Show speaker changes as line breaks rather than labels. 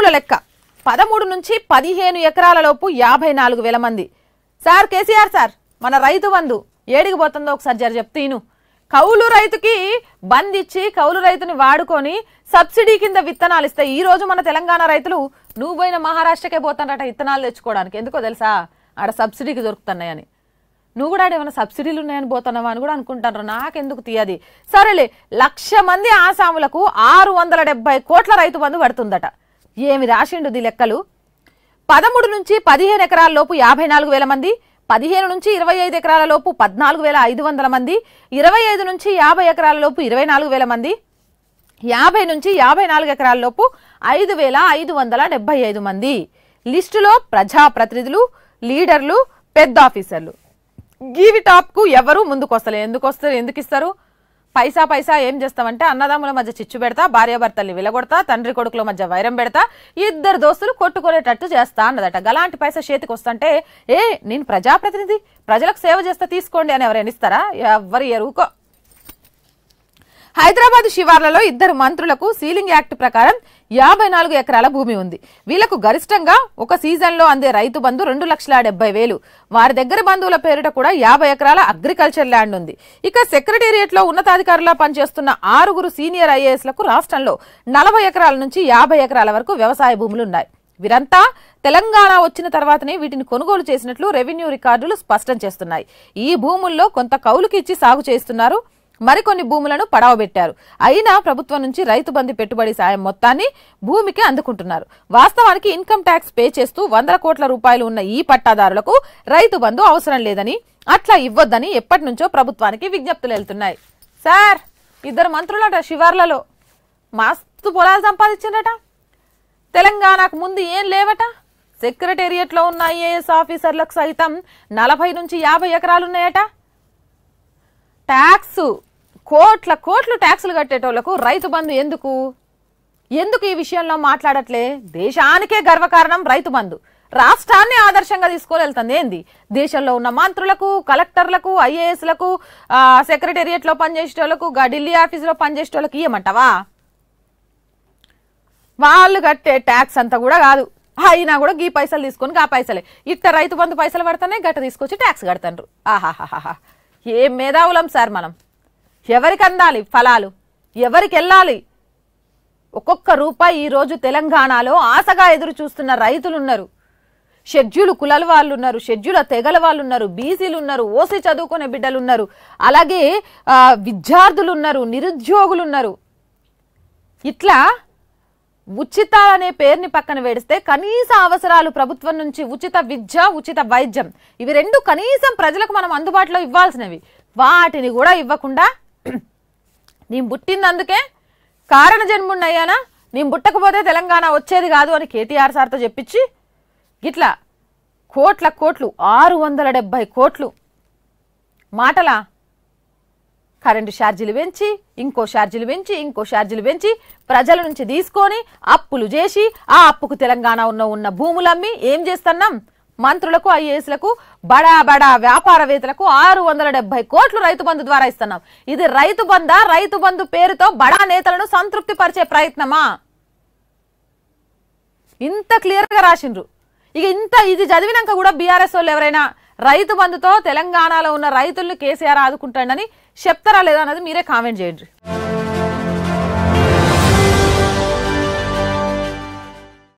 భూముల లెక్క పదమూడు నుంచి పదిహేను ఎకరాలలోపు యాభై నాలుగు వేల మంది సార్ కేసీఆర్ సార్ మన రైతు బంధు ఏడికి పోతుందో ఒకసారి జర చెప్తీను కౌలు రైతుకి బంద్ ఇచ్చి కౌలు రైతుని వాడుకొని సబ్సిడీ కింద విత్తనాలు ఇస్తే ఈ రోజు మన తెలంగాణ రైతులు నువ్వు పోయిన మహారాష్ట్రకే పోతానట విత్తనాలు తెచ్చుకోవడానికి ఎందుకో తెలుసా ఆడ సబ్సిడీకి దొరుకుతున్నాయని నువ్వు కూడా ఏమైనా సబ్సిడీలు ఉన్నాయని పోతున్నావా అని కూడా అనుకుంటారు నాకెందుకు తీయది సరేలే లక్ష మంది ఆసాములకు ఆరు వందల డెబ్బై కోట్ల రైతు బంధు పడుతుందట ఏమి రాసిండు ది లెక్కలు పదమూడు నుంచి పదిహేను ఎకరాల లోపు యాభై నాలుగు వేల మంది పదిహేను నుంచి ఇరవై ఐదు ఎకరాల లోపు పద్నాలుగు వేల ఐదు వందల మంది ఇరవై ఐదు నుంచి యాభై ఎకరాల లోపు ఇరవై నాలుగు వేల మంది యాభై నుంచి యాభై నాలుగు ఎకరాల లోపు ఐదు వేల ఐదు వందల డెబ్బై ఐదు మంది లిస్టులో ప్రజాప్రతినిధులు లీడర్లు పెద్ద ఆఫీసర్లు గీవి టాప్కు ఎవరు ముందుకు వస్తలే ఎందుకు వస్తారు ఎందుకు ఇస్తారు పైసా పైసా ఏం చేస్తామంటే అన్నదాముల మధ్య చిచ్చు పెడతా భార్యాభర్తల్ని విలగొడతా తండ్రి కొడుకుల మధ్య వైరం పెడతా ఇద్దరు దోస్తులు కొట్టుకునేటట్టు చేస్తా అన్నదట గలాంటి పైసా చేతికి వస్తాంటే ఏ నేను ప్రజాప్రతినిధి ప్రజలకు సేవ చేస్తా తీసుకోండి అని ఎవరైనా ఇస్తారా ఎవరు ఎరువుకో హైదరాబాద్ శివార్లలో ఇద్దరు మంత్రులకు సీలింగ్ యాక్ట్ ప్రకారం యాభై నాలుగు ఎకరాల భూమి ఉంది వీళ్లకు గరిష్టంగా ఒక సీజన్లో అందే రైతు బంధు రెండు లక్షల డెబ్బై వేలు వారి దగ్గర బంధువుల పేరిట కూడా యాభై ఎకరాల అగ్రికల్చర్ ల్యాండ్ ఉంది ఇక సెక్రటేరియట్లో ఉన్నతాధికారులా పనిచేస్తున్న ఆరుగురు సీనియర్ ఐఏఎస్లకు రాష్ట్రంలో నలభై ఎకరాల నుంచి యాభై ఎకరాల వరకు వ్యవసాయ భూములు ఉన్నాయి వీరంతా తెలంగాణ వచ్చిన తర్వాతనే వీటిని కొనుగోలు చేసినట్లు రెవెన్యూ రికార్డులు స్పష్టం చేస్తున్నాయి ఈ భూముల్లో కొంత కౌలుకిచ్చి సాగు చేస్తున్నారు మరికొన్ని భూములను పడవబెట్టారు అయినా ప్రభుత్వం నుంచి రైతు బంధు పెట్టుబడి సాయం మొత్తాన్ని భూమికి అందుకుంటున్నారు వాస్తవానికి ఇన్కమ్ ట్యాక్స్ పే చేస్తూ వందల కోట్ల రూపాయలు ఉన్న ఈ పట్టాదారులకు రైతు బంధు అవసరం లేదని అట్లా ఇవ్వద్దని ఎప్పటి నుంచో ప్రభుత్వానికి విజ్ఞప్తులు వెళ్తున్నాయి సార్ ఇద్దరు మంత్రులట శివార్లలో మస్తు పొలాలు సంపాదించిండట తెలంగాణకు ముందు ఏం లేవట సెక్రటేరియట్లో ఉన్న ఐఏఎస్ ఆఫీసర్లకు సైతం నలభై నుంచి యాభై ఎకరాలున్నాయట ట్యాక్స్ కోట్ల కోట్లు ట్యాక్సులు కట్టేటోళ్లకు రైతు బంధు ఎందుకు ఎందుకు ఈ విషయంలో మాట్లాడట్లే దేశానికే గర్వకారణం రైతు బంధు రాష్ట్రాన్ని ఆదర్శంగా తీసుకొని వెళ్తుంది ఏంది దేశంలో ఉన్న మంత్రులకు కలెక్టర్లకు ఐఏఎస్లకు సెక్రటేరియట్లో పనిచేసేటోళ్లకు ఢిల్లీ ఆఫీసులో వాళ్ళకి ఇవ్వమంటావా వాళ్ళు కట్టే ట్యాక్స్ అంతా కూడా కాదు అయినా కూడా గీ పైసలు తీసుకొని ఆ పైసలే ఇట్ట రైతు బంధు పైసలు పడతానే గట్ట తీసుకొచ్చి ట్యాక్స్ కడతాను ఆహాహాహా ఏం మేధావులం సార్ మనం ఎవరికి అందాలి ఫలాలు ఎవరికి వెళ్ళాలి ఒక్కొక్క రూపాయి ఈరోజు తెలంగాణలో ఆశగా ఎదురు చూస్తున్న ఉన్నారు షెడ్యూల్ కులాల వాళ్ళు ఉన్నారు షెడ్యూల తెగల వాళ్ళు ఉన్నారు బీసీలు ఉన్నారు ఓసీ చదువుకునే బిడ్డలు ఉన్నారు అలాగే విద్యార్థులు ఉన్నారు నిరుద్యోగులు ఉన్నారు ఇట్లా ఉచిత అనే పేరుని పక్కన వేడిస్తే కనీస అవసరాలు ప్రభుత్వం నుంచి ఉచిత విద్య ఉచిత వైద్యం ఇవి రెండు కనీసం ప్రజలకు మనం అందుబాటులో ఇవ్వాల్సినవి వాటిని కూడా ఇవ్వకుండా నేను అందుకే కారణ జన్ముడిని అయ్యానా నేను పుట్టకపోతే తెలంగాణ వచ్చేది కాదు అని కేటీఆర్ సార్తో చెప్పించి గిట్లా కోట్ల కోట్లు ఆరు వందల డెబ్బై కోట్లు మాటలా కరెంటు ఛార్జీలు పెంచి ఇంకో ఛార్జీలు పెంచి ఇంకో ఛార్జీలు పెంచి ప్రజల నుంచి తీసుకొని అప్పులు చేసి ఆ అప్పుకు తెలంగాణ ఉన్న ఉన్న భూములమ్మి ఏం చేస్తున్నాం మంత్రులకు ఐఏఎస్లకు బడా బడా వ్యాపారవేత్తలకు ఆరు వందల డెబ్బై కోట్లు రైతు బంధు ద్వారా ఇస్తున్నాం ఇది రైతు బంధ రైతు బంధు పేరుతో బడా నేతలను సంతృప్తి పరిచే ప్రయత్నమా ఇంత క్లియర్గా రాసిండ్రు ఇక ఇంత ఇది చదివినాక కూడా బీఆర్ఎస్ వాళ్ళు ఎవరైనా రైతు బంధుతో తెలంగాణలో ఉన్న రైతులను కేసీఆర్ ఆదుకుంటాడని చెప్తారా లేదా అన్నది మీరే కామెంట్ చేయండి